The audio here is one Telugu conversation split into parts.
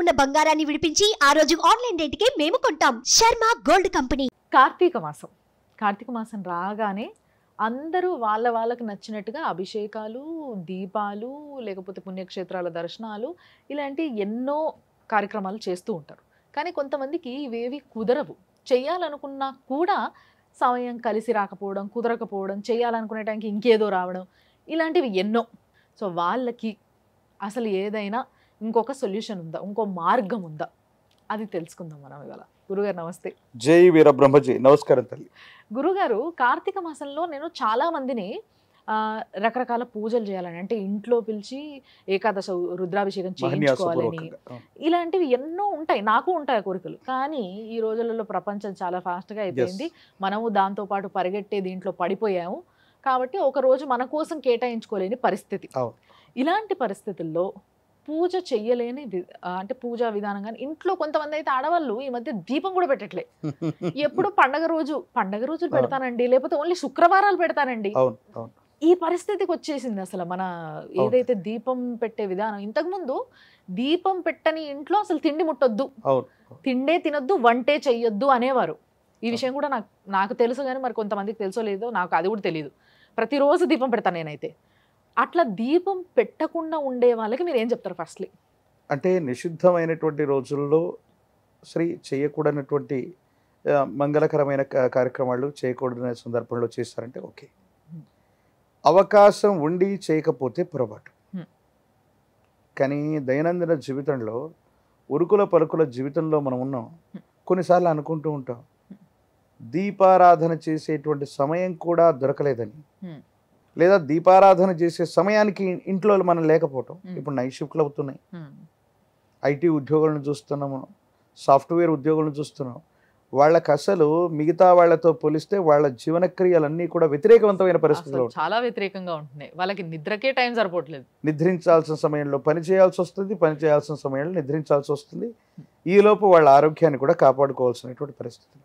ఉన్న బంగారాన్ని విడిపించి ఆ రోజు ఆన్లైన్ రేటుకే మేము కొంటాం శర్మ గోల్డ్ కంపెనీ కార్తీక మాసం కార్తీక మాసం రాగానే అందరూ వాళ్ళ వాళ్ళకు నచ్చినట్టుగా అభిషేకాలు దీపాలు లేకపోతే పుణ్యక్షేత్రాల దర్శనాలు ఇలాంటి ఎన్నో కార్యక్రమాలు చేస్తూ ఉంటారు కానీ కొంతమందికి ఇవేవి కుదరవు చేయాలనుకున్నా కూడా సమయం కలిసి రాకపోవడం కుదరకపోవడం చేయాలనుకునే టైంకి ఇంకేదో రావడం ఇలాంటివి ఎన్నో సో వాళ్ళకి అసలు ఏదైనా ఇంకొక సొల్యూషన్ ఉందా ఇంకో మార్గం ఉందా అది తెలుసుకుందాం మనం ఇవాళ గురుగారు నమస్తే జై వీరబ్రహ్మజీ నమస్కారం తల్లి గురుగారు కార్తీక మాసంలో నేను చాలా మందిని రకరకాల పూజలు చేయాలని అంటే ఇంట్లో పిలిచి ఏకాదశ రుద్రాభిషేకం చేయించుకోవాలని ఇలాంటివి ఎన్నో ఉంటాయి నాకు ఉంటాయి కోరికలు కానీ ఈ రోజులలో ప్రపంచం చాలా ఫాస్ట్గా అయిపోయింది మనము దాంతోపాటు పరిగెట్టే దీంట్లో పడిపోయాము కాబట్టి ఒక రోజు మన కోసం కేటాయించుకోలేని పరిస్థితి ఇలాంటి పరిస్థితుల్లో పూజ చెయ్యలేని అంటే పూజా విధానం కానీ ఇంట్లో కొంతమంది అయితే ఆడవాళ్ళు ఈ మధ్య దీపం కూడా పెట్టట్లే ఎప్పుడు పండగ రోజు పండగ రోజులు పెడతానండి లేకపోతే ఓన్లీ శుక్రవారాలు పెడతానండి ఈ పరిస్థితికి వచ్చేసింది అసలు మన ఏదైతే దీపం పెట్టే విధానం ఇంతకుముందు దీపం పెట్టని ఇంట్లో అసలు తిండి ముట్టొద్దు తిండే తినొద్దు వంటే చెయ్యొద్దు అనేవారు ఈ విషయం కూడా నాకు నాకు తెలుసు కానీ మరి కొంతమందికి తెలుసో లేదో నాకు అది కూడా తెలియదు ప్రతిరోజు దీపం పెడతాను నేనైతే అట్లా దీపం పెట్టకుండా ఉండే వాళ్ళకి మీరు ఏం చెప్తారు ఫస్ట్లీ అంటే నిషిద్ధమైనటువంటి రోజుల్లో శ్రీ చేయకూడనటువంటి మంగళకరమైన కార్యక్రమాలు చేయకూడని సందర్భంలో చేస్తారంటే ఓకే అవకాశం ఉండి చేయకపోతే పొరపాటు కానీ దైనందిన జీవితంలో ఉరుకుల పలుకుల జీవితంలో మనం ఉన్నాం కొన్నిసార్లు అనుకుంటూ ఉంటాం దీపారాధన చేసేటువంటి సమయం కూడా దొరకలేదని లేదా దీపారాధన చేసే సమయానికి ఇంట్లో మనం లేకపోవటం ఇప్పుడు నైట్ షిఫ్ట్లు అవుతున్నాయి ఐటీ ఉద్యోగులను చూస్తున్నాము సాఫ్ట్వేర్ ఉద్యోగులను చూస్తున్నాం వాళ్ళకి అసలు మిగతా వాళ్ళతో పోలిస్తే వాళ్ళ జీవన క్రియలన్నీ కూడా వ్యతిరేకవంతమైన పరిస్థితులు చాలా వ్యతిరేకంగా ఉంటున్నాయి వాళ్ళకి నిద్రకే టైం సరిపోవట్లేదు నిద్రించాల్సిన సమయంలో పని చేయాల్సి వస్తుంది పని చేయాల్సిన సమయంలో నిద్రించాల్సి వస్తుంది ఈలోపు వాళ్ళ ఆరోగ్యాన్ని కూడా కాపాడుకోవాల్సినటువంటి పరిస్థితులు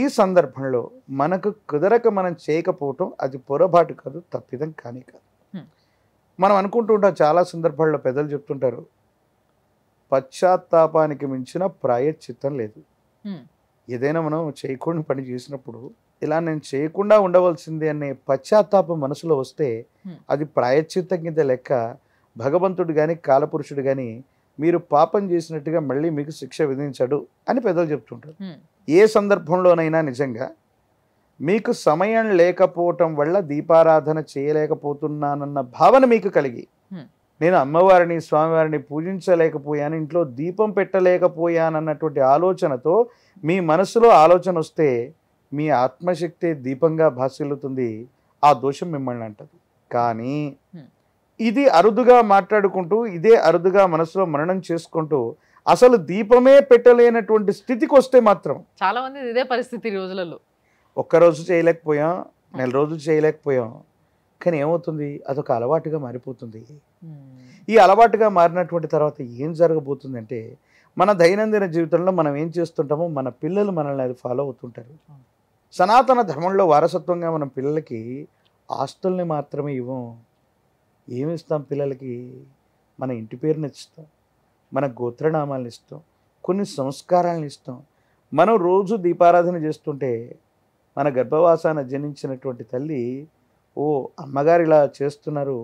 ఈ సందర్భంలో మనకు కుదరక మనం చేయకపోవటం అది పొరపాటు కాదు తప్పిదం కానీ కాదు మనం అనుకుంటూ ఉంటాం చాలా సందర్భాల్లో పెద్దలు చెప్తుంటారు పశ్చాత్తాపానికి మించిన ప్రాయశ్చిత్తం లేదు ఏదైనా మనం చేయకుండా పని చేసినప్పుడు ఇలా నేను చేయకుండా ఉండవలసింది అనే పశ్చాత్తాపం మనసులో వస్తే అది ప్రాయశ్చిత్తం కింద లెక్క భగవంతుడు కానీ కాలపురుషుడు కానీ మీరు పాపం చేసినట్టుగా మళ్ళీ మీకు శిక్ష విధించడు అని పెద్దలు చెప్తుంటారు ఏ సందర్భంలోనైనా నిజంగా మీకు సమయం లేకపోవటం వల్ల దీపారాధన చేయలేకపోతున్నానన్న భావన మీకు కలిగి నేను అమ్మవారిని స్వామివారిని పూజించలేకపోయాను ఇంట్లో దీపం పెట్టలేకపోయానన్నటువంటి ఆలోచనతో మీ మనసులో ఆలోచన వస్తే మీ ఆత్మశక్తి దీపంగా భాసిల్లుతుంది ఆ దోషం మిమ్మల్ని అంటది కానీ ఇది అరుదుగా మాట్లాడుకుంటూ ఇదే అరుదుగా మనసులో మననం చేసుకుంటూ అసలు దీపమే పెట్టలేనటువంటి స్థితికి వస్తే మాత్రం చాలా మంది ఇదే పరిస్థితి ఈ రోజులలో ఒక్కరోజు చేయలేకపోయాం నెల రోజులు చేయలేకపోయాం కానీ ఏమవుతుంది అదొక అలవాటుగా మారిపోతుంది ఈ అలవాటుగా మారినటువంటి తర్వాత ఏం జరగబోతుందంటే మన దైనందిన జీవితంలో మనం ఏం చేస్తుంటామో మన పిల్లలు మనల్ని అది ఫాలో అవుతుంటారు సనాతన ధర్మంలో వారసత్వంగా మనం పిల్లలకి ఆస్తుల్ని మాత్రమే ఇవ్వం ఏమి ఇస్తాం పిల్లలకి మన ఇంటి పేరుని ఇస్తాం మన గోత్రనామాలను ఇస్తాం కొన్ని సంస్కారాలను ఇస్తాం మనం రోజు దీపారాధన చేస్తుంటే మన గర్భవాసాన జనించినటువంటి తల్లి ఓ అమ్మగారు ఇలా చేస్తున్నారు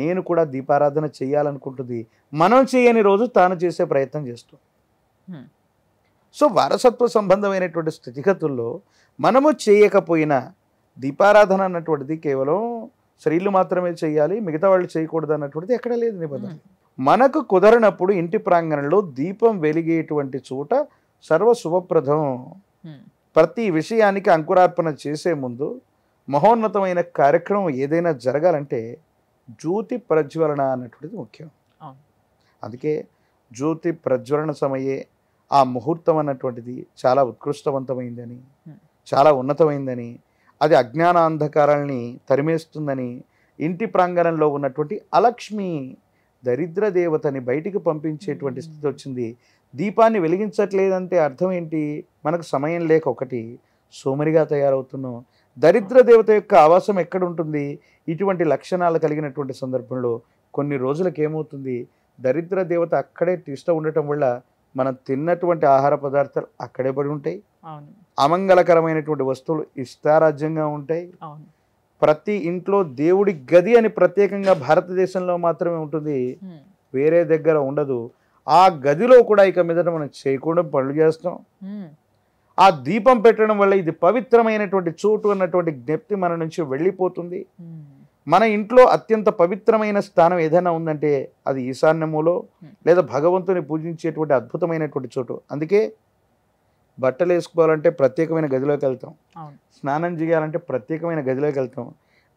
నేను కూడా దీపారాధన చేయాలనుకుంటుంది మనం చేయని రోజు తాను చేసే ప్రయత్నం చేస్తాం సో వారసత్వ సంబంధమైనటువంటి స్థితిగతుల్లో మనము చేయకపోయినా దీపారాధన అన్నటువంటిది కేవలం స్త్రీలు మాత్రమే చేయాలి మిగతా వాళ్ళు చేయకూడదు అన్నటువంటిది ఎక్కడా లేదు నిబంధన మనకు కుదరనప్పుడు ఇంటి ప్రాంగణంలో దీపం వెలిగేటువంటి చోట సర్వ శుభప్రదం ప్రతి విషయానికి అంకురార్పణ చేసే ముందు మహోన్నతమైన కార్యక్రమం ఏదైనా జరగాలంటే జ్యోతి ప్రజ్వలన అన్నటువంటిది ముఖ్యం అందుకే జ్యోతి ప్రజ్వలన సమయే ఆ ముహూర్తం అన్నటువంటిది చాలా ఉత్కృష్టవంతమైందని చాలా ఉన్నతమైందని అది అజ్ఞాన అంధకారాలని తరిమేస్తుందని ఇంటి ప్రాంగణంలో ఉన్నటువంటి అలక్ష్మి దరిద్ర దేవతని బయటికి పంపించేటువంటి స్థితి వచ్చింది దీపాన్ని వెలిగించట్లేదంటే అర్థం ఏంటి మనకు సమయం లేక ఒకటి సోమరిగా తయారవుతున్నాం దరిద్ర దేవత యొక్క ఆవాసం ఎక్కడుంటుంది ఇటువంటి లక్షణాలు కలిగినటువంటి సందర్భంలో కొన్ని రోజులకేమవుతుంది దరిద్ర దేవత అక్కడే తీస్తూ ఉండటం వల్ల మనం తిన్నటువంటి ఆహార పదార్థాలు అక్కడే పడి ఉంటాయి అమంగళకరమైనటువంటి వస్తువులు ఇష్టారాజ్యంగా ఉంటాయి ప్రతి ఇంట్లో దేవుడి గది అని ప్రత్యేకంగా భారతదేశంలో మాత్రమే ఉంటుంది వేరే దగ్గర ఉండదు ఆ గదిలో కూడా ఇక మీద మనం చేయకుండా పనులు చేస్తాం ఆ దీపం పెట్టడం వల్ల ఇది పవిత్రమైనటువంటి చోటు అన్నటువంటి జ్ఞప్తి మన నుంచి వెళ్ళిపోతుంది మన ఇంట్లో అత్యంత పవిత్రమైన స్థానం ఏదైనా ఉందంటే అది ఈశాన్యములో hmm. లేదా భగవంతుని పూజించేటువంటి అద్భుతమైనటువంటి చోటు అందుకే బట్టలు వేసుకోవాలంటే ప్రత్యేకమైన గదిలోకి వెళ్తాం స్నానం చేయాలంటే ప్రత్యేకమైన గదిలోకి వెళ్తాం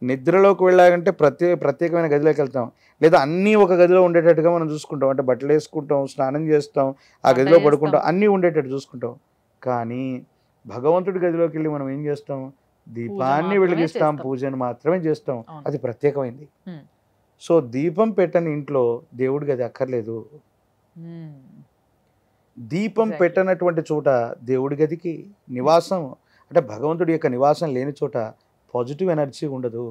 నిద్రలోకి వెళ్ళాలంటే ప్రత్యే ప్రత్యేకమైన గదిలోకి వెళ్తాం లేదా అన్నీ ఒక గదిలో ఉండేటట్టుగా మనం చూసుకుంటాం అంటే బట్టలు వేసుకుంటాం స్నానం చేస్తాం ఆ గదిలో పడుకుంటాం అన్నీ ఉండేటట్టు చూసుకుంటాం కానీ భగవంతుడి గదిలోకి వెళ్ళి మనం ఏం చేస్తాం దీపాన్ని వెలిగిస్తాం పూజను మాత్రమే చేస్తాం అది ప్రత్యేకమైంది సో దీపం పెట్టని ఇంట్లో దేవుడికి అది అక్కర్లేదు దీపం పెట్టనటువంటి చోట దేవుడి గదికి నివాసం అంటే భగవంతుడి యొక్క నివాసం లేని చోట పాజిటివ్ ఎనర్జీ ఉండదు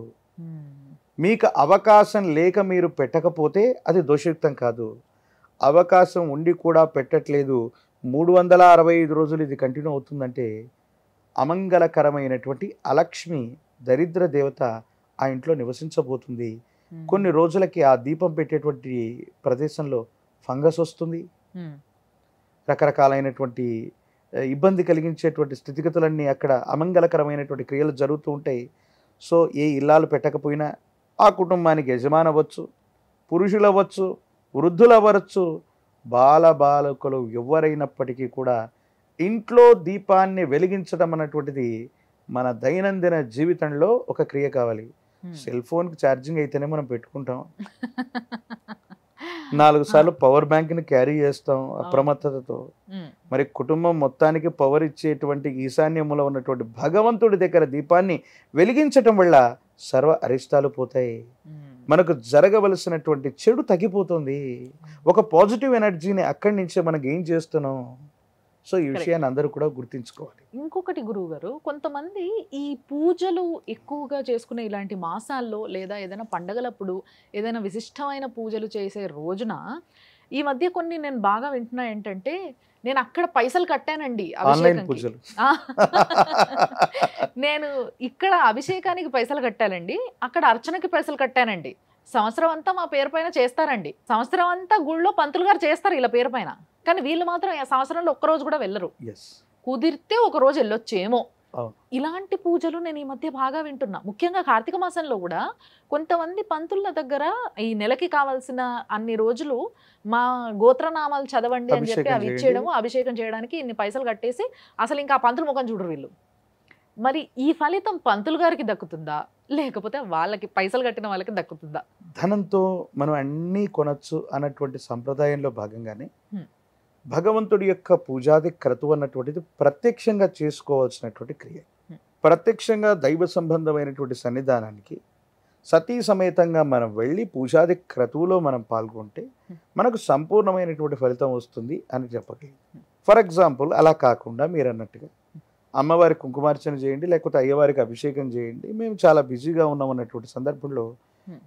మీకు అవకాశం లేక మీరు పెట్టకపోతే అది దోషయుక్తం కాదు అవకాశం ఉండి కూడా పెట్టట్లేదు మూడు వందల అరవై ఐదు రోజులు ఇది కంటిన్యూ అవుతుందంటే అమంగళకరమైనటువంటి అలక్ష్మి దరిద్ర దేవత ఆ ఇంట్లో నివసించబోతుంది కొన్ని రోజులకి ఆ దీపం పెట్టేటువంటి ప్రదేశంలో ఫంగస్ వస్తుంది రకరకాలైనటువంటి ఇబ్బంది కలిగించేటువంటి స్థితిగతులన్నీ అక్కడ అమంగళకరమైనటువంటి క్రియలు జరుగుతూ ఉంటాయి సో ఏ ఇల్లాలు పెట్టకపోయినా ఆ కుటుంబానికి యజమాని అవ్వచ్చు పురుషులు అవ్వచ్చు వృద్ధులు అవ్వచ్చు బాల బాలకులు ఎవరైనప్పటికీ కూడా ఇంట్లో దీపాన్ని వెలిగించడం అన్నటువంటిది మన దైనందిన జీవితంలో ఒక క్రియ కావాలి సెల్ ఫోన్కి ఛార్జింగ్ అయితేనే మనం పెట్టుకుంటాం నాలుగు సార్లు పవర్ బ్యాంక్ని క్యారీ చేస్తాం అప్రమత్తతతో మరి కుటుంబం మొత్తానికి పవర్ ఇచ్చేటువంటి ఈశాన్యములో ఉన్నటువంటి భగవంతుడి దగ్గర దీపాన్ని వెలిగించటం వల్ల సర్వ అరిష్టాలు పోతాయి మనకు జరగవలసినటువంటి చెడు తగ్గిపోతుంది ఒక పాజిటివ్ ఎనర్జీని అక్కడి నుంచే మనం గెయిన్ చేస్తున్నాం సో ఈ విషయాన్ని అందరూ కూడా గుర్తించుకోవాలి ఇంకొకటి గురువు గారు కొంతమంది ఈ పూజలు ఎక్కువగా చేసుకునే ఇలాంటి మాసాల్లో లేదా ఏదైనా పండగలప్పుడు ఏదైనా విశిష్టమైన పూజలు చేసే రోజున ఈ మధ్య కొన్ని నేను బాగా వింటున్నా ఏంటంటే నేను అక్కడ పైసలు కట్టానండి పూజలు నేను ఇక్కడ అభిషేకానికి పైసలు కట్టానండి అక్కడ అర్చనకి పైసలు కట్టానండి సంవత్సరం అంతా మా పేరు పైన చేస్తారండి సంవత్సరం అంతా గుళ్ళో పంతులు గారు చేస్తారు ఇలా పేరు పైన కానీ వీళ్ళు మాత్రం సంవత్సరంలో ఒక్కరోజు కూడా వెళ్ళరు కుదిరితే ఒక రోజు వెళ్ళొచ్చేమో ఇలాంటి పూజలు నేను ఈ మధ్య బాగా వింటున్నా ముఖ్యంగా కార్తీక మాసంలో కూడా కొంతమంది పంతుల దగ్గర ఈ నెలకి కావాల్సిన అన్ని రోజులు మా గోత్రనామాలు చదవండి అని చెప్పి అవి ఇచ్చేయడము అభిషేకం చేయడానికి ఇన్ని పైసలు కట్టేసి అసలు ఇంకా పంతుల ముఖం చూడరు వీళ్ళు మరి ఈ ఫలితం పంతులు గారికి దక్కుతుందా లేకపోతే వాళ్ళకి పైసలు కట్టిన వాళ్ళకి దక్కుతుందా ధనంతో మనం అన్ని కొనొచ్చు అన్నటువంటి సంప్రదాయంలో భాగంగానే భగవంతుడి యొక్క పూజాది క్రతువు అన్నటువంటిది ప్రత్యక్షంగా చేసుకోవాల్సినటువంటి క్రియ ప్రత్యక్షంగా దైవ సంబంధమైనటువంటి సన్నిధానానికి సతీ సమేతంగా మనం వెళ్ళి పూజాది క్రతువులో మనం పాల్గొంటే మనకు సంపూర్ణమైనటువంటి ఫలితం వస్తుంది అని చెప్పగలిగింది ఫర్ ఎగ్జాంపుల్ అలా కాకుండా మీరు అన్నట్టుగా అమ్మవారి కుంకుమార్చన చేయండి లేకపోతే అయ్యవారికి అభిషేకం చేయండి మేము చాలా బిజీగా ఉన్నాం అన్నటువంటి సందర్భంలో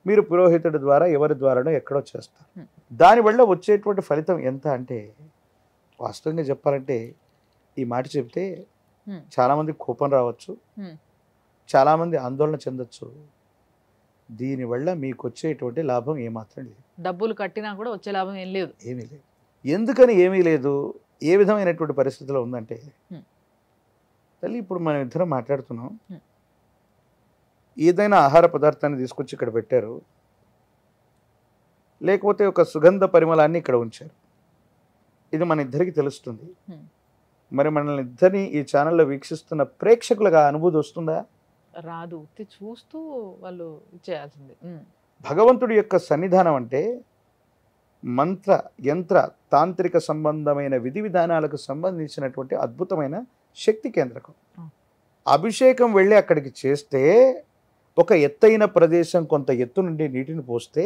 మీరు పురోహితుడి ద్వారా ఎవరి ద్వారానో ఎక్కడో చేస్తారు దానివల్ల వచ్చేటువంటి ఫలితం ఎంత అంటే వాస్తవంగా చెప్పాలంటే ఈ మాట చెప్తే చాలామంది కోపం రావచ్చు చాలామంది ఆందోళన చెందొచ్చు దీనివల్ల మీకు వచ్చేటువంటి లాభం ఏమాత్రం లేదు డబ్బులు కట్టినా కూడా వచ్చే లాభం ఏం లేదు ఏమీ లేదు ఎందుకని ఏమీ లేదు ఏ విధమైనటువంటి పరిస్థితిలో ఉందంటే తల్లి ఇప్పుడు మనం ఇద్దరం మాట్లాడుతున్నాం ఏదైనా ఆహార పదార్థాన్ని తీసుకొచ్చి ఇక్కడ పెట్టారు లేకపోతే ఒక సుగంధ పరిమళాన్ని ఇక్కడ ఉంచారు ఇది మన ఇద్దరికి తెలుస్తుంది మరి మనల్ని ఇద్దరిని ఈ ఛానల్లో వీక్షిస్తున్న ప్రేక్షకులుగా అనుభూతి వస్తుందా రాదు చూస్తూ వాళ్ళు చేయాల్సింది భగవంతుడి యొక్క సన్నిధానం అంటే మంత్ర యంత్ర తాంత్రిక సంబంధమైన విధి విధానాలకు సంబంధించినటువంటి అద్భుతమైన శక్తి కేంద్రకం అభిషేకం వెళ్ళి అక్కడికి చేస్తే ఒక ఎత్తైన ప్రదేశం కొంత ఎత్తు నుండి నీటిని పోస్తే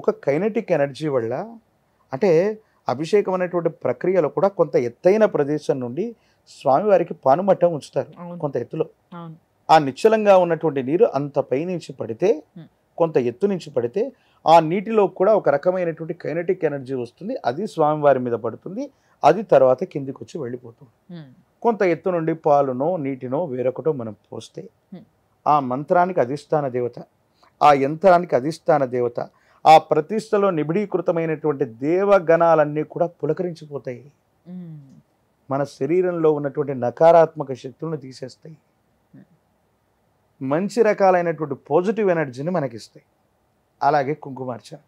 ఒక కైనటిక్ ఎనర్జీ వల్ల అంటే అభిషేకం అనేటువంటి ప్రక్రియలో కూడా కొంత ఎత్తైన ప్రదేశం నుండి స్వామివారికి పానుమట్టం ఉంచుతారు కొంత ఎత్తులో ఆ నిశ్చలంగా ఉన్నటువంటి నీరు అంత పైనుంచి పడితే కొంత ఎత్తు నుంచి పడితే ఆ నీటిలో కూడా ఒక రకమైనటువంటి కైనటిక్ ఎనర్జీ వస్తుంది అది స్వామివారి మీద పడుతుంది అది తర్వాత కిందికి వచ్చి వెళ్ళిపోతుంది కొంత ఎత్తు నుండి పాలునో నీటినో వేరొకటో మనం పోస్తే ఆ మంత్రానికి అధిష్టాన దేవత ఆ యంత్రానికి అధిష్టాన దేవత ఆ ప్రతిష్టలో నిబిడీకృతమైనటువంటి దేవగణాలన్నీ కూడా పులకరించిపోతాయి మన శరీరంలో ఉన్నటువంటి నకారాత్మక శక్తులను తీసేస్తాయి మంచి రకాలైనటువంటి పాజిటివ్ ఎనర్జీని మనకిస్తాయి అలాగే కుంకుమార్చన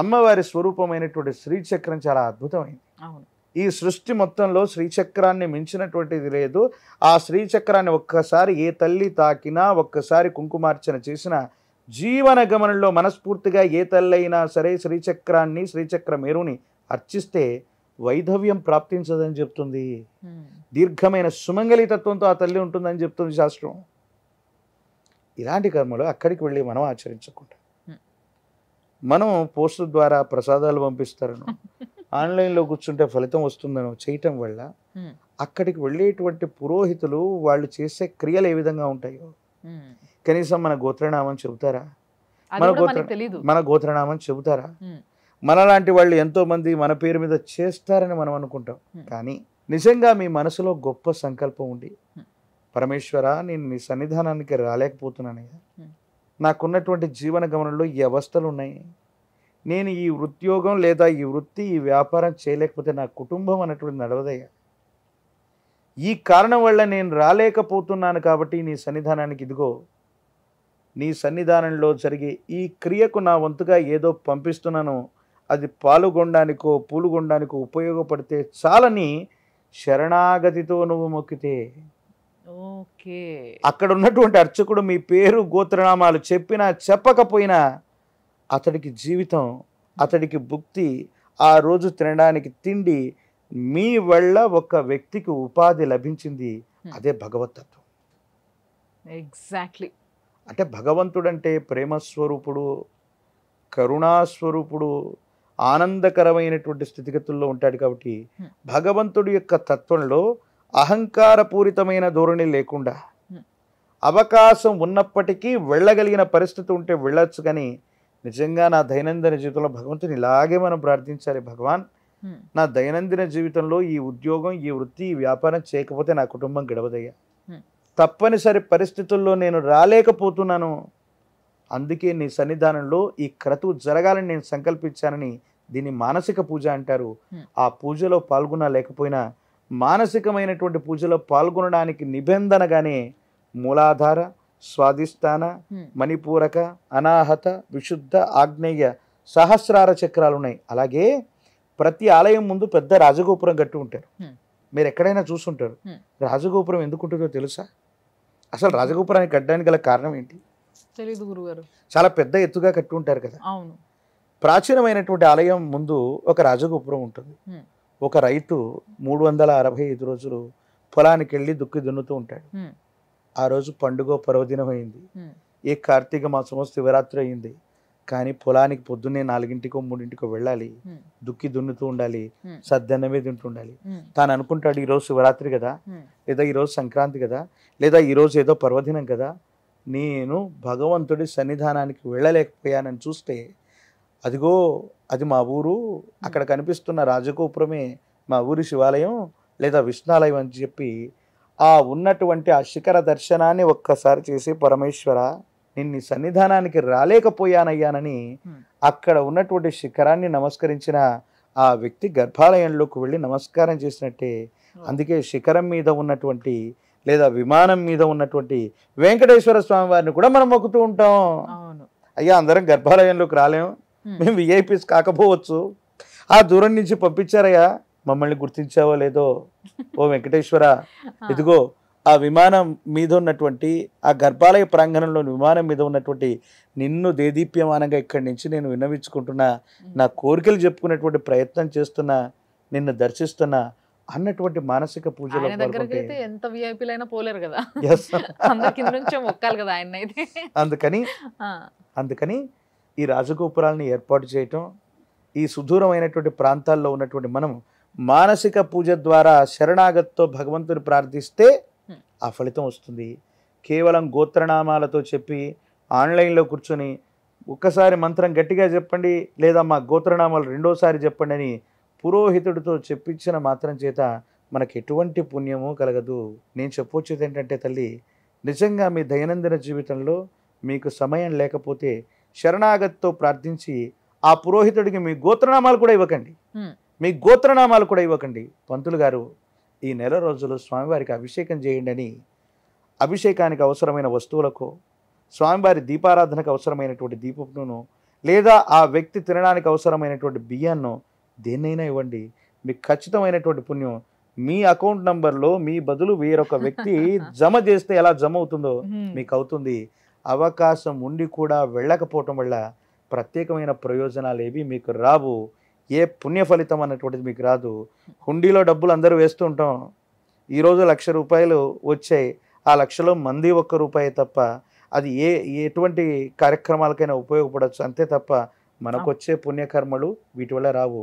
అమ్మవారి స్వరూపమైనటువంటి శ్రీచక్రం చాలా అద్భుతమైంది ఈ సృష్టి మొత్తంలో శ్రీచక్రాన్ని మించినటువంటిది లేదు ఆ శ్రీచక్రాన్ని ఒక్కసారి ఏ తల్లి తాకినా ఒక్కసారి కుంకుమార్చన చేసినా జీవన గమనంలో మనస్ఫూర్తిగా ఏ తల్లైనా సరే శ్రీచక్రాన్ని శ్రీచక్ర మేరుని అర్చిస్తే వైధవ్యం ప్రాప్తించదని చెప్తుంది దీర్ఘమైన సుమంగళితత్వంతో తత్వంతో ఆ తల్లి ఉంటుందని చెప్తుంది శాస్త్రం ఇలాంటి కర్మలు అక్కడికి వెళ్ళి మనం ఆచరించకుండా మనం పోస్ట్ ద్వారా ప్రసాదాలు పంపిస్తారను ఆన్లైన్లో కూర్చుంటే ఫలితం వస్తుందనో చేయటం వల్ల అక్కడికి వెళ్ళేటువంటి పురోహితులు వాళ్ళు చేసే క్రియలు ఏ విధంగా ఉంటాయో కనీసం మన గోత్రనామం చెబుతారా మన గోత్ర మన గోత్రనామం చెబుతారా మనలాంటి వాళ్ళు ఎంతో మంది మన పేరు మీద చేస్తారని మనం అనుకుంటాం కానీ నిజంగా మీ మనసులో గొప్ప సంకల్పం ఉండి పరమేశ్వర నేను నీ సన్నిధానానికి రాలేకపోతున్నానయ్యా నాకున్నటువంటి జీవన గమనంలో ఈ అవస్థలు ఉన్నాయి నేను ఈ వృత్యోగం లేదా ఈ వృత్తి ఈ వ్యాపారం చేయలేకపోతే నా కుటుంబం అన్నటువంటి నడవదయ్యా ఈ కారణం వల్ల నేను రాలేకపోతున్నాను కాబట్టి నీ సన్నిధానానికి ఇదిగో నీ సన్నిధానంలో జరిగే ఈ క్రియకు నా వంతుగా ఏదో పంపిస్తున్నాను అది పాలుగొండానికో పూలుగొండానికో ఉపయోగపడితే చాలని శరణాగతితో నువ్వు మొక్కితే ఓకే అక్కడ ఉన్నటువంటి అర్చకుడు మీ పేరు గోత్రనామాలు చెప్పినా చెప్పకపోయినా అతడికి జీవితం అతడికి భుక్తి ఆ రోజు తినడానికి తిండి మీ వల్ల ఒక వ్యక్తికి ఉపాధి లభించింది అదే భగవతత్వం ఎగ్జాక్ట్లీ అంటే భగవంతుడంటే ప్రేమస్వరూపుడు కరుణాస్వరూపుడు ఆనందకరమైనటువంటి స్థితిగతుల్లో ఉంటాడు కాబట్టి భగవంతుడి యొక్క తత్వంలో అహంకారపూరితమైన ధోరణి లేకుండా అవకాశం ఉన్నప్పటికీ వెళ్ళగలిగిన పరిస్థితి ఉంటే వెళ్ళొచ్చు కానీ నిజంగా నా దైనందిన జీవితంలో భగవంతుని ఇలాగే మనం ప్రార్థించాలి భగవాన్ నా దైనందిన జీవితంలో ఈ ఉద్యోగం ఈ వృత్తి ఈ వ్యాపారం చేయకపోతే నా కుటుంబం గడవదయ్యా తప్పనిసరి పరిస్థితుల్లో నేను రాలేకపోతున్నాను అందుకే నీ సన్నిధానంలో ఈ క్రతువు జరగాలని నేను సంకల్పించానని దీన్ని మానసిక పూజ అంటారు ఆ పూజలో పాల్గొన లేకపోయినా మానసికమైనటువంటి పూజలో పాల్గొనడానికి నిబంధనగానే మూలాధార స్వాధిష్టాన మణిపూరక అనాహత విశుద్ధ ఆగ్నేయ సహస్రార చక్రాలు ఉన్నాయి అలాగే ప్రతి ఆలయం ముందు పెద్ద రాజగోపురం కట్టి ఉంటారు మీరు ఎక్కడైనా చూసుంటారు రాజగోపురం ఎందుకుంటుందో తెలుసా అసలు రాజగోపురాన్ని కట్టడానికి గల కారణం ఏంటి తెలియదు గురుగారు చాలా పెద్ద ఎత్తుగా కట్టి ఉంటారు కదా అవును ప్రాచీనమైనటువంటి ఆలయం ముందు ఒక రాజగోపురం ఉంటుంది ఒక రైతు మూడు వందల అరవై ఐదు రోజులు పొలానికి వెళ్ళి దుక్కి దున్నుతూ ఉంటాడు ఆ రోజు పండుగ పర్వదినం అయింది ఏ కార్తీక మాసమో శివరాత్రి అయింది కానీ పొలానికి పొద్దున్నే నాలుగింటికో మూడింటికో వెళ్ళాలి దుక్కి దున్నుతూ ఉండాలి సద్దన్నమే తింటూ ఉండాలి తాను అనుకుంటాడు ఈరోజు శివరాత్రి కదా లేదా ఈరోజు సంక్రాంతి కదా లేదా ఈరోజు ఏదో పర్వదినం కదా నేను భగవంతుడి సన్నిధానానికి వెళ్ళలేకపోయానని చూస్తే అదిగో అది మా ఊరు అక్కడ కనిపిస్తున్న రాజగోపురమే మా ఊరి శివాలయం లేదా విష్ణాలయం అని చెప్పి ఆ ఉన్నటువంటి ఆ శిఖర దర్శనాన్ని ఒక్కసారి చేసి పరమేశ్వర నిన్ని సన్నిధానానికి రాలేకపోయానయ్యానని అక్కడ ఉన్నటువంటి శిఖరాన్ని నమస్కరించిన ఆ వ్యక్తి గర్భాలయంలోకి వెళ్ళి నమస్కారం చేసినట్టే అందుకే శిఖరం మీద ఉన్నటువంటి లేదా విమానం మీద ఉన్నటువంటి వెంకటేశ్వర స్వామి వారిని కూడా మనం మొక్కుతూ ఉంటాం అయ్యా అందరం గర్భాలయంలోకి రాలేము మేము విఐపీస్ కాకపోవచ్చు ఆ దూరం నుంచి పంపించారయ్యా మమ్మల్ని గుర్తించావో లేదో ఓ వెంకటేశ్వర ఇదిగో ఆ విమానం మీద ఉన్నటువంటి ఆ గర్భాలయ ప్రాంగణంలోని విమానం మీద ఉన్నటువంటి నిన్ను దేదీప్యమానంగా ఇక్కడి నుంచి నేను విన్నవించుకుంటున్నా నా కోరికలు చెప్పుకునేటువంటి ప్రయత్నం చేస్తున్నా నిన్ను దర్శిస్తున్నా అన్నటువంటి మానసిక పూజలు ఎంత విఐపీలైనా పోలేరు కదా కదా ఆయన అందుకని అందుకని ఈ రాజగోపురాలను ఏర్పాటు చేయటం ఈ సుదూరమైనటువంటి ప్రాంతాల్లో ఉన్నటువంటి మనం మానసిక పూజ ద్వారా శరణాగత్తో భగవంతుని ప్రార్థిస్తే ఆ ఫలితం వస్తుంది కేవలం గోత్రనామాలతో చెప్పి ఆన్లైన్లో కూర్చొని ఒక్కసారి మంత్రం గట్టిగా చెప్పండి లేదా మా గోత్రనామాలు రెండోసారి చెప్పండి అని పురోహితుడితో చెప్పించిన మాత్రం చేత మనకు ఎటువంటి పుణ్యము కలగదు నేను చెప్పొచ్చేది ఏంటంటే తల్లి నిజంగా మీ దైనందిన జీవితంలో మీకు సమయం లేకపోతే శరణాగతితో ప్రార్థించి ఆ పురోహితుడికి మీ గోత్రనామాలు కూడా ఇవ్వకండి మీ గోత్రనామాలు కూడా ఇవ్వకండి పంతులు గారు ఈ నెల రోజులు స్వామివారికి అభిషేకం చేయండి అని అభిషేకానికి అవసరమైన వస్తువులకు స్వామివారి దీపారాధనకు అవసరమైనటువంటి దీపమును లేదా ఆ వ్యక్తి తినడానికి అవసరమైనటువంటి బియ్యాన్ని దేన్నైనా ఇవ్వండి మీకు ఖచ్చితమైనటువంటి పుణ్యం మీ అకౌంట్ నంబర్లో మీ బదులు వేరొక వ్యక్తి జమ చేస్తే ఎలా జమ అవుతుందో మీకు అవుతుంది అవకాశం ఉండి కూడా వెళ్ళకపోవటం వల్ల ప్రత్యేకమైన ప్రయోజనాలు ఏవి మీకు రావు ఏ పుణ్య ఫలితం అన్నటువంటిది మీకు రాదు హుండీలో డబ్బులు అందరూ వేస్తూ ఉంటాం ఈరోజు లక్ష రూపాయలు వచ్చాయి ఆ లక్షలో మంది ఒక్క రూపాయి తప్ప అది ఏ ఎటువంటి కార్యక్రమాలకైనా ఉపయోగపడవచ్చు అంతే తప్ప మనకొచ్చే పుణ్యకర్మలు వీటి వల్ల రావు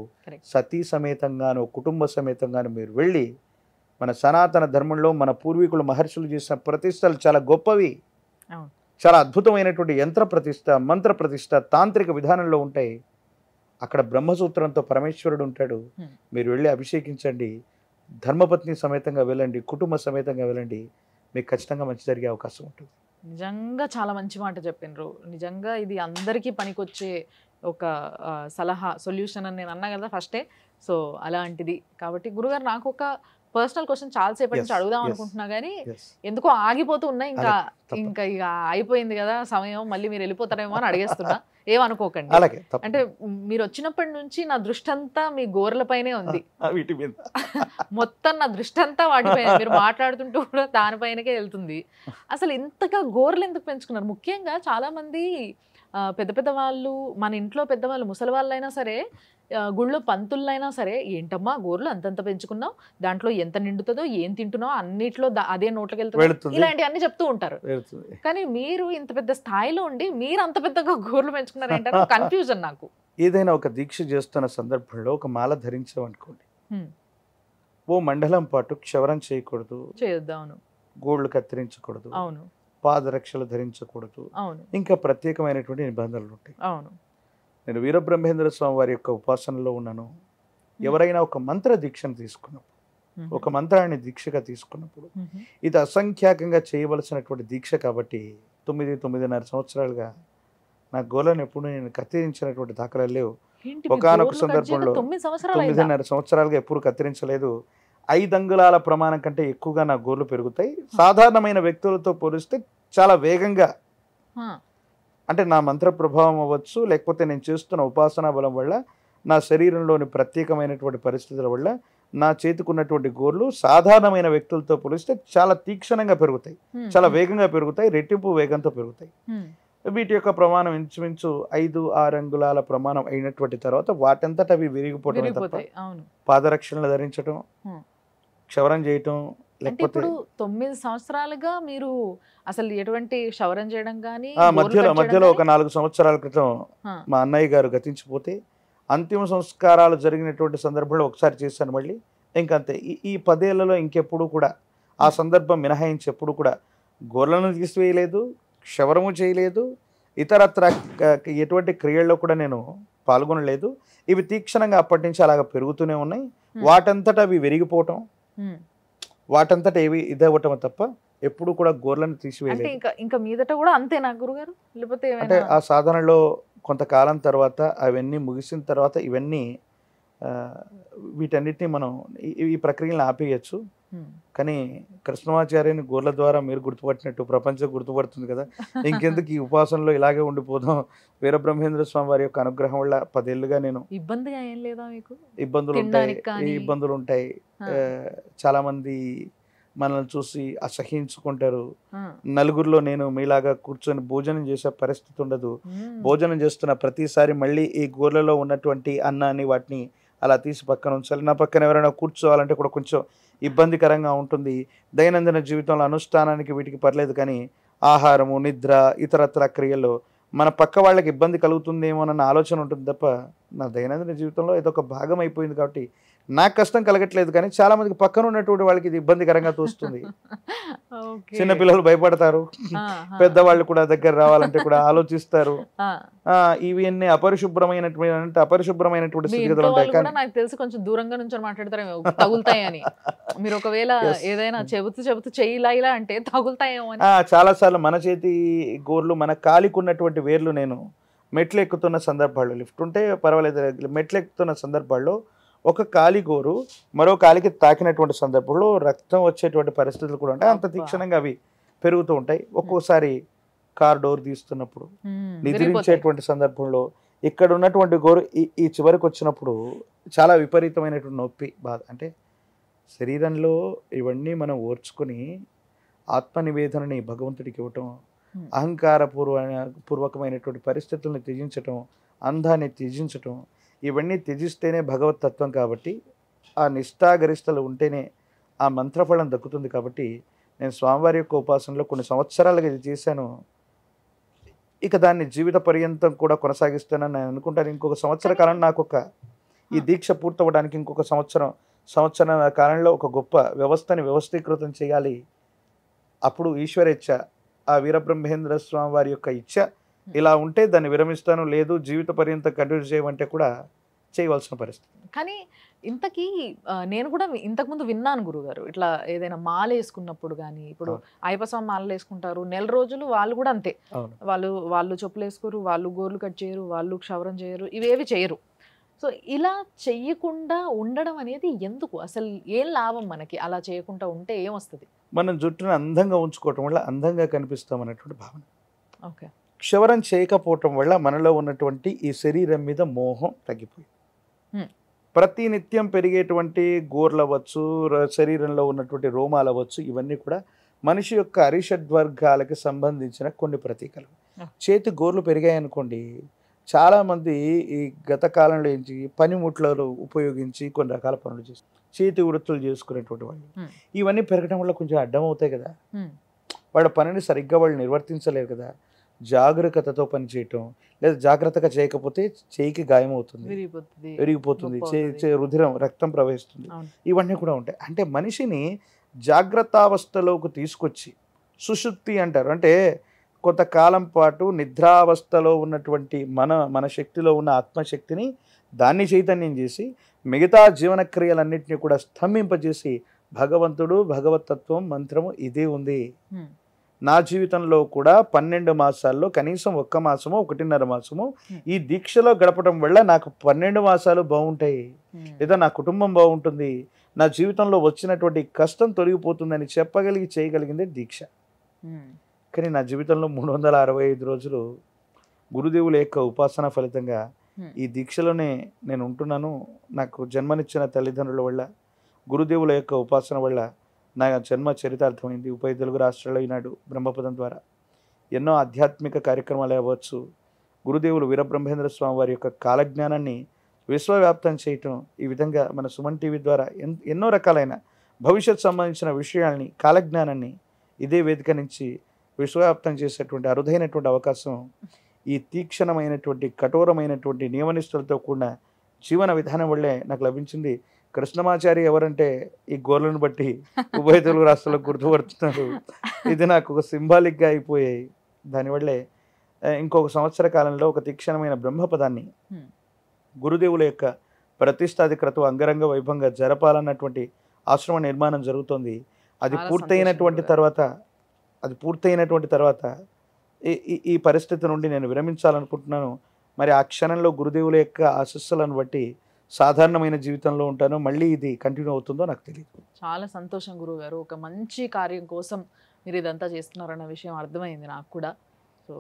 సతీ సమేతంగాను కుటుంబ సమేతంగాను మీరు వెళ్ళి మన సనాతన ధర్మంలో మన పూర్వీకులు మహర్షులు చేసిన ప్రతిష్టలు చాలా గొప్పవి చాలా అద్భుతమైనటువంటి యంత్ర ప్రతిష్ట మంత్ర ప్రతిష్ట తాంత్రిక విధానంలో ఉంటాయి అక్కడ బ్రహ్మసూత్రంతో పరమేశ్వరుడు ఉంటాడు మీరు వెళ్ళి అభిషేకించండి ధర్మపత్ని సమేతంగా వెళ్ళండి కుటుంబ సమేతంగా వెళ్ళండి మీకు ఖచ్చితంగా మంచి జరిగే అవకాశం ఉంటుంది నిజంగా చాలా మంచి మాట చెప్పినారు నిజంగా ఇది అందరికీ పనికొచ్చే ఒక సలహా సొల్యూషన్ అని నేను అన్నా కదా ఫస్టే సో అలాంటిది కాబట్టి గురుగారు నాకు ఒక పర్సనల్ క్వశ్చన్ చాలాసేపటి నుంచి అడుగుదాం అనుకుంటున్నా కానీ ఎందుకో ఆగిపోతూ ఉన్నాయి ఇంకా ఇంకా ఇక అయిపోయింది కదా సమయం మళ్ళీ మీరు వెళ్ళిపోతారేమో అని అడిగేస్తున్నా ఏమనుకోకండి అంటే మీరు వచ్చినప్పటి నుంచి నా దృష్టి అంతా మీ పైనే ఉంది మొత్తం నా దృష్టి అంతా వాటిపైన మీరు మాట్లాడుతుంటూ కూడా దానిపైనకే వెళ్తుంది అసలు ఇంతగా గోర్లు ఎందుకు పెంచుకున్నారు ముఖ్యంగా చాలామంది పెద్ద పెద్ద వాళ్ళు మన ఇంట్లో పెద్దవాళ్ళు ముసలి వాళ్ళైనా సరే గుళ్ళో పంతులైనా సరే ఏంటమ్మా గోర్లు అంతంత పెంచుకున్నావు దాంట్లో ఎంత నిండుతుందో ఏం తింటున్నావు అన్నిట్లో అదే నోట్లకి వెళ్తుంది ఇలాంటి అన్ని చెప్తూ ఉంటారు కానీ మీరు ఇంత పెద్ద స్థాయిలో ఉండి మీరు అంత పెద్దగా గోర్లు పెంచుకున్నారు ఏంటంటే కన్ఫ్యూజన్ నాకు ఏదైనా ఒక దీక్ష చేస్తున్న సందర్భంలో ఒక మాల అనుకోండి ఓ మండలం పాటు క్షవరం చేయకూడదు చేయొద్దాను గోళ్లు కత్తిరించకూడదు అవును పాదరక్షలు ధరించకూడదు అవును ఇంకా ప్రత్యేకమైనటువంటి నిబంధనలు ఉంటాయి అవును నేను వీరబ్రహ్మేంద్ర స్వామి వారి యొక్క ఉపాసనలో ఉన్నాను ఎవరైనా ఒక మంత్ర దీక్షను తీసుకున్నప్పుడు ఒక మంత్రాన్ని దీక్షగా తీసుకున్నప్పుడు ఇది అసంఖ్యాకంగా చేయవలసినటువంటి దీక్ష కాబట్టి తొమ్మిది తొమ్మిదిన్నర సంవత్సరాలుగా నా గోలను ఎప్పుడు నేను కత్తిరించినటువంటి దాఖలాలు లేవు ఒకనొక సందర్భంలో తొమ్మిదిన్నర సంవత్సరాలుగా ఎప్పుడు కత్తిరించలేదు ఐదు అంగుళాల ప్రమాణం కంటే ఎక్కువగా నా గోర్లు పెరుగుతాయి సాధారణమైన వ్యక్తులతో పోలిస్తే చాలా వేగంగా అంటే నా మంత్ర ప్రభావం అవ్వచ్చు లేకపోతే నేను చేస్తున్న ఉపాసనా బలం వల్ల నా శరీరంలోని ప్రత్యేకమైనటువంటి పరిస్థితుల వల్ల నా చేతికున్నటువంటి గోర్లు సాధారణమైన వ్యక్తులతో పోలిస్తే చాలా తీక్షణంగా పెరుగుతాయి చాలా వేగంగా పెరుగుతాయి రెట్టింపు వేగంతో పెరుగుతాయి వీటి యొక్క ప్రమాణం ఇంచుమించు ఐదు ఆరు అంగుళాల ప్రమాణం అయినటువంటి తర్వాత వాటంతట అవి విరిగిపోవడం పాదరక్షణలు ధరించడం క్షవరం చేయటం అంటే ఇప్పుడు తొమ్మిది సంవత్సరాలుగా మీరు అసలు ఎటువంటి క్షవరం చేయడం కానీ మధ్యలో మధ్యలో ఒక నాలుగు సంవత్సరాల క్రితం మా అన్నయ్య గారు గతించిపోతే అంతిమ సంస్కారాలు జరిగినటువంటి సందర్భంలో ఒకసారి చేశాను మళ్ళీ ఇంకంతే ఈ పదేళ్లలో ఇంకెప్పుడు కూడా ఆ సందర్భం మినహాయించి ఎప్పుడు కూడా గొర్రెలను తీసివేయలేదు క్షవరము చేయలేదు ఇతరత్ర ఎటువంటి క్రియల్లో కూడా నేను పాల్గొనలేదు ఇవి తీక్షణంగా అప్పటి నుంచి అలాగ పెరుగుతూనే ఉన్నాయి వాటంతటా అవి విరిగిపోవటం వాటంతట ఏవి అవ్వటమే తప్ప ఎప్పుడు కూడా గోర్లను తీసివేయాలి ఇంకా ఇంకా మీదట కూడా అంతేనా గురుగారు లేకపోతే అంటే ఆ సాధనలో కొంతకాలం తర్వాత అవన్నీ ముగిసిన తర్వాత ఇవన్నీ వీటన్నిటిని మనం ఈ ప్రక్రియలను ఆపేయచ్చు కానీ కృష్ణమాచార్యని గోర్ల ద్వారా మీరు గుర్తుపట్టినట్టు ప్రపంచం గుర్తుపడుతుంది కదా ఇంకెందుకు ఈ ఉపాసనలో ఇలాగే ఉండిపోదాం వీరబ్రహ్మేంద్ర స్వామి వారి యొక్క అనుగ్రహం వల్ల పదేళ్లుగా నేను ఇబ్బందిగా లేదా ఇబ్బందులు ఉంటాయి ఇబ్బందులు ఉంటాయి చాలా మంది మనల్ని చూసి అసహించుకుంటారు నలుగురిలో నేను మీలాగా కూర్చొని భోజనం చేసే పరిస్థితి ఉండదు భోజనం చేస్తున్న ప్రతిసారి మళ్ళీ ఈ గోర్లలో ఉన్నటువంటి అన్నాన్ని వాటిని అలా తీసి పక్కన ఉంచాలి నా పక్కన ఎవరైనా కూర్చోవాలంటే కూడా కొంచెం ఇబ్బందికరంగా ఉంటుంది దైనందిన జీవితంలో అనుష్ఠానానికి వీటికి పర్లేదు కానీ ఆహారము నిద్ర ఇతరత్ర క్రియలు మన పక్క వాళ్ళకి ఇబ్బంది కలుగుతుందేమోనన్న ఆలోచన ఉంటుంది తప్ప నా దైనందిన జీవితంలో ఇదొక భాగం అయిపోయింది కాబట్టి నాకు కష్టం కలగట్లేదు కానీ చాలా మందికి పక్కన ఉన్నటువంటి వాళ్ళకి ఇది ఇబ్బందికరంగా చూస్తుంది చిన్నపిల్లలు భయపడతారు పెద్దవాళ్ళు కూడా దగ్గర రావాలంటే కూడా ఆలోచిస్తారు ఇవన్నీ అపరిశుభ్రమైనటువంటి అపరిశుభ్రమైనటువంటి స్థితిగతులు ఉంటాయి నాకు తెలిసి కొంచెం దూరంగా నుంచి మాట్లాడతారు తగులుతాయని మీరు ఒకవేళ ఏదైనా చెబుతూ చెబుతూ చెయ్యి ఇలా ఇలా అంటే తగులుతాయేమో చాలా సార్లు మన చేతి గోర్లు మన కాలికున్నటువంటి వేర్లు నేను మెట్లు ఎక్కుతున్న సందర్భాల్లో లిఫ్ట్ ఉంటే పర్వాలేదు మెట్లు ఎక్కుతున్న సందర్భాల్లో ఒక కాలి గోరు మరో కాలికి తాకినటువంటి సందర్భంలో రక్తం వచ్చేటువంటి పరిస్థితులు కూడా ఉంటాయి అంత తీక్షణంగా అవి పెరుగుతూ ఉంటాయి ఒక్కోసారి కార్ డోర్ తీస్తున్నప్పుడు నిద్రించేటువంటి సందర్భంలో ఇక్కడ ఉన్నటువంటి గోరు ఈ ఈ చివరికి వచ్చినప్పుడు చాలా విపరీతమైనటువంటి నొప్పి బాధ అంటే శరీరంలో ఇవన్నీ మనం ఓర్చుకొని ఆత్మ నివేదనని భగవంతుడికి ఇవ్వటం అహంకార పూర్వ పూర్వకమైనటువంటి పరిస్థితులను త్యజించటం అందాన్ని త్యజించటం ఇవన్నీ త్యజిస్తేనే భగవత్ తత్వం కాబట్టి ఆ నిష్ఠాగరిష్టలు ఉంటేనే ఆ మంత్రఫలం దక్కుతుంది కాబట్టి నేను స్వామివారి యొక్క ఉపాసనలో కొన్ని సంవత్సరాలుగా ఇది చేశాను ఇక దాన్ని జీవిత పర్యంతం కూడా కొనసాగిస్తానని నేను అనుకుంటాను ఇంకొక సంవత్సర కాలం నాకు ఒక ఈ దీక్ష పూర్తవడానికి ఇంకొక సంవత్సరం సంవత్సర కాలంలో ఒక గొప్ప వ్యవస్థని వ్యవస్థీకృతం చేయాలి అప్పుడు ఈశ్వరేచ్ఛ ఆ వీరబ్రహ్మేంద్ర స్వామి వారి యొక్క ఇచ్చ ఇలా ఉంటే దాన్ని విరమిస్తాను లేదు జీవిత పర్యంతం కంటిన్యూ చేయమంటే కూడా చేయవలసిన పరిస్థితి కానీ ఇంతకీ నేను కూడా ఇంతకుముందు విన్నాను గురుగారు ఇట్లా ఏదైనా మాల వేసుకున్నప్పుడు కానీ ఇప్పుడు అయ్యప్పస్వామి మాలలు వేసుకుంటారు నెల రోజులు వాళ్ళు కూడా అంతే వాళ్ళు వాళ్ళు చెప్పులు వేసుకోరు వాళ్ళు గోర్లు కట్ చేయరు వాళ్ళు క్షవరం చేయరు ఇవేవి చేయరు సో ఇలా చెయ్యకుండా ఉండడం అనేది ఎందుకు అసలు ఏం లాభం మనకి అలా చేయకుండా ఉంటే ఏమొస్తుంది మనం జుట్టును అందంగా ఉంచుకోవటం వల్ల అందంగా కనిపిస్తాం అనేటువంటి భావన ఓకే క్షవరం చేయకపోవటం వల్ల మనలో ఉన్నటువంటి ఈ శరీరం మీద మోహం తగ్గిపోయింది ప్రతి నిత్యం పెరిగేటువంటి గోర్లవచ్చు శరీరంలో ఉన్నటువంటి రోమాలు అవ్వచ్చు ఇవన్నీ కూడా మనిషి యొక్క అరిషడ్వర్గాలకు సంబంధించిన కొన్ని ప్రతీకలు చేతి గోర్లు పెరిగాయనుకోండి చాలామంది ఈ గత కాలంలో ఏంటి పనిముట్లలో ఉపయోగించి కొన్ని రకాల పనులు చేసి చేతి వృత్తులు చేసుకునేటువంటి వాళ్ళు ఇవన్నీ పెరగడం వల్ల కొంచెం అడ్డం అవుతాయి కదా వాళ్ళ పనిని సరిగ్గా వాళ్ళు నిర్వర్తించలేరు కదా జాగ్రత్తతో పనిచేయటం లేదా జాగ్రత్తగా చేయకపోతే చేయికి గాయం అవుతుంది విరిగిపోతుంది రుధిరం రక్తం ప్రవహిస్తుంది ఇవన్నీ కూడా ఉంటాయి అంటే మనిషిని జాగ్రత్తావస్థలోకి తీసుకొచ్చి సుశుద్ధి అంటారు అంటే కొంతకాలం పాటు నిద్రావస్థలో ఉన్నటువంటి మన మన శక్తిలో ఉన్న ఆత్మశక్తిని దాన్ని చైతన్యం చేసి మిగతా జీవనక్రియలన్నింటినీ కూడా స్తంభింపజేసి భగవంతుడు భగవతత్వం మంత్రము ఇదే ఉంది నా జీవితంలో కూడా పన్నెండు మాసాల్లో కనీసం ఒక్క మాసము ఒకటిన్నర మాసము hmm. ఈ దీక్షలో గడపడం వల్ల నాకు పన్నెండు మాసాలు బాగుంటాయి లేదా hmm. నా కుటుంబం బాగుంటుంది నా జీవితంలో వచ్చినటువంటి కష్టం తొలగిపోతుందని చెప్పగలిగి చేయగలిగిందే దీక్ష hmm. కానీ నా జీవితంలో మూడు వందల అరవై ఐదు రోజులు గురుదేవుల యొక్క ఉపాసన ఫలితంగా ఈ దీక్షలోనే నేను ఉంటున్నాను నాకు జన్మనిచ్చిన తల్లిదండ్రుల వల్ల గురుదేవుల యొక్క ఉపాసన వల్ల నా జన్మ చరితార్థమైంది ఉభయ తెలుగు రాష్ట్రాల్లో ఈనాడు బ్రహ్మపదం ద్వారా ఎన్నో ఆధ్యాత్మిక కార్యక్రమాలు అవ్వచ్చు గురుదేవులు వీరబ్రహ్మేంద్ర స్వామి వారి యొక్క కాలజ్ఞానాన్ని విశ్వవ్యాప్తం చేయటం ఈ విధంగా మన సుమన్ టీవీ ద్వారా ఎన్నో రకాలైన భవిష్యత్ సంబంధించిన విషయాల్ని కాలజ్ఞానాన్ని ఇదే వేదిక నుంచి విశ్వవ్యాప్తం చేసేటువంటి అరుదైనటువంటి అవకాశం ఈ తీక్షణమైనటువంటి కఠోరమైనటువంటి నియమనిష్టలతో కూడిన జీవన విధానం వల్లే నాకు లభించింది కృష్ణమాచారి ఎవరంటే ఈ గోర్లను బట్టి ఉభయ తెలుగు రాష్ట్రాలకు గుర్తుపడుతున్నారు ఇది నాకు ఒక సింబాలిక్గా అయిపోయాయి దానివల్లే ఇంకొక సంవత్సర కాలంలో ఒక తీక్షణమైన బ్రహ్మపదాన్ని గురుదేవుల యొక్క ప్రతిష్టాధికృతం అంగరంగ వైభవంగా జరపాలన్నటువంటి ఆశ్రమ నిర్మాణం జరుగుతుంది అది పూర్తయినటువంటి తర్వాత అది పూర్తయినటువంటి తర్వాత ఈ ఈ పరిస్థితి నుండి నేను విరమించాలనుకుంటున్నాను మరి ఆ క్షణంలో గురుదేవుల యొక్క ఆశస్సులను బట్టి సాధారణమైన జీవితంలో ఉంటానో మళ్ళీ ఇది కంటిన్యూ అవుతుందో నాకు తెలియదు చాలా సంతోషం గురువు గారు ఒక మంచి కార్యం కోసం మీరు ఇదంతా చేస్తున్నారన్న విషయం అర్థమైంది నాకు కూడా సో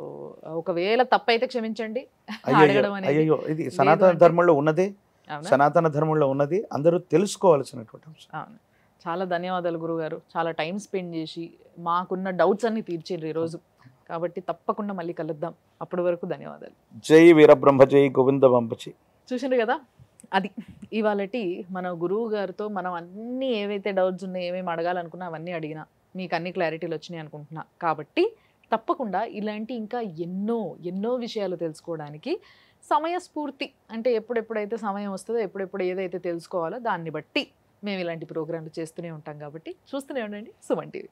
ఒకవేళ తప్పైతే క్షమించండి అయ్యో ఇది సనాతన ధర్మంలో ఉన్నదే సనాతన ధర్మంలో ఉన్నది అందరూ తెలుసుకోవాల్సినటువంటి అంశం చాలా ధన్యవాదాలు గురుగారు చాలా టైం స్పెండ్ చేసి మాకున్న డౌట్స్ అన్ని తీర్చిండ్రు ఈరోజు కాబట్టి తప్పకుండా మళ్ళీ కలుద్దాం అప్పటి వరకు ధన్యవాదాలు జై వీరబ్రహ్మ జై గోవింద బంపచి చూసిండ్రు కదా అది ఇవాళటి మన గురువు గారితో మనం అన్నీ ఏవైతే డౌట్స్ ఉన్నాయో ఏమేమి అడగాలనుకున్నా అవన్నీ అడిగినా మీకు అన్ని క్లారిటీలు వచ్చినాయి అనుకుంటున్నా కాబట్టి తప్పకుండా ఇలాంటి ఇంకా ఎన్నో ఎన్నో విషయాలు తెలుసుకోవడానికి సమయస్ఫూర్తి అంటే ఎప్పుడెప్పుడైతే సమయం వస్తుందో ఎప్పుడెప్పుడు ఏదైతే తెలుసుకోవాలో దాన్ని బట్టి మేము ఇలాంటి ప్రోగ్రాంలు చేస్తూనే ఉంటాం కాబట్టి చూస్తూనే ఉండండి సుమన్ టీవీ